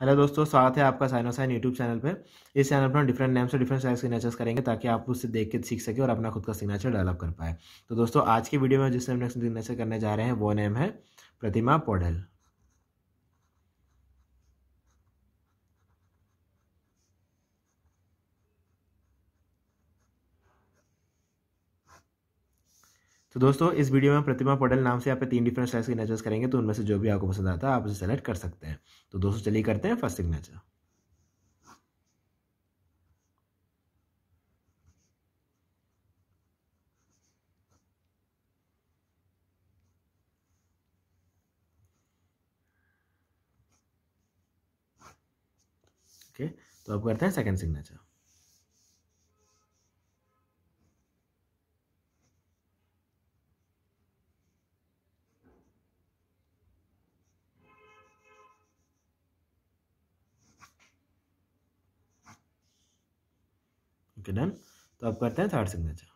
hello दोस्तों स्वागत है आपका साइनोसाइन यूट्यूब चैनल पर इस चैनल पर हम डिफरेंट नेम्स और डिफरेंट साइज सिग्नेचर्स करेंगे ताकि आप उससे देख के सीख सके और अपना खुद का सिग्नेचर डेवलप कर पाए तो दोस्तों आज की वीडियो में हम नेम सिग्नेचर करने जा रहे हैं वो नेम है प्रतिमा पोडल तो दोस्तों इस वीडियो में प्रतिमा पटेल नाम से यहाँ पे तीन डिफरेंट साइज के सिग्नेचर्स करेंगे तो उनमें से जो भी आपको पसंद आता है आप उसे सेलेक्ट कर सकते हैं तो दोस्तों चलिए करते हैं फर्स्ट सिग्नेचर ओके okay, तो अब करते हैं सेकंड सिग्नेचर ओके डन तो अब करते हैं थर्ड सिग्नेचर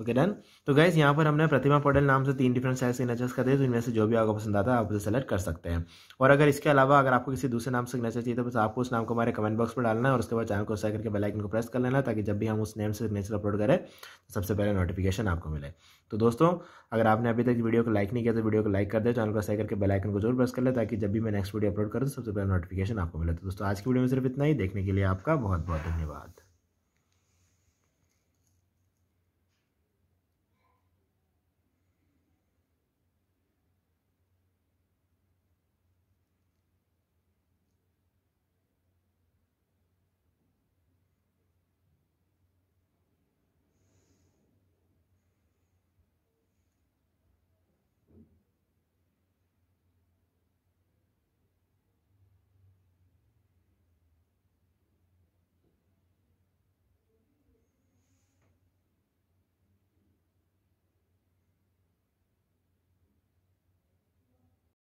ओके डन तो गैस यहाँ पर हमने प्रतिमा पटेल नाम से तीन डिफरेंट साइज सिग्नेचर्स कर दिए तो इनमें से जो भी आपको पसंद आता है आप उसे सेलेक्ट कर सकते हैं और अगर इसके अलावा अगर आपको किसी दूसरे नाम से सिग्नेचर चाहिए तो बस आपको उस नाम को हमारे कमेंट बॉक्स में डालना है और उसके बाद चैनल को सब्सक्राइब करके बेलाइकन को प्रेस कर लेना ताकि जब भी हम उस नेम से सिग्नेचर अपलोड करें तो सबसे पहले नोटिफिकेशन आपको मिले तो दोस्तों अगर आपने अभी तक वीडियो को लाइक नहीं किया तो वीडियो को लाइक कर दे चैनल को सब्सक्राइब करके बेलाइकन को जरूर प्रेस कर ले ताकि जब भी मैं नेक्स्ट वीडियो अपलोड करूँ तो सबसे पहले नोटिफिकेशन आपको मिले तो दोस्तों आज की वीडियो में सिर्फ इतना ही देखने के लिए आपका बहुत बहुत धन्यवाद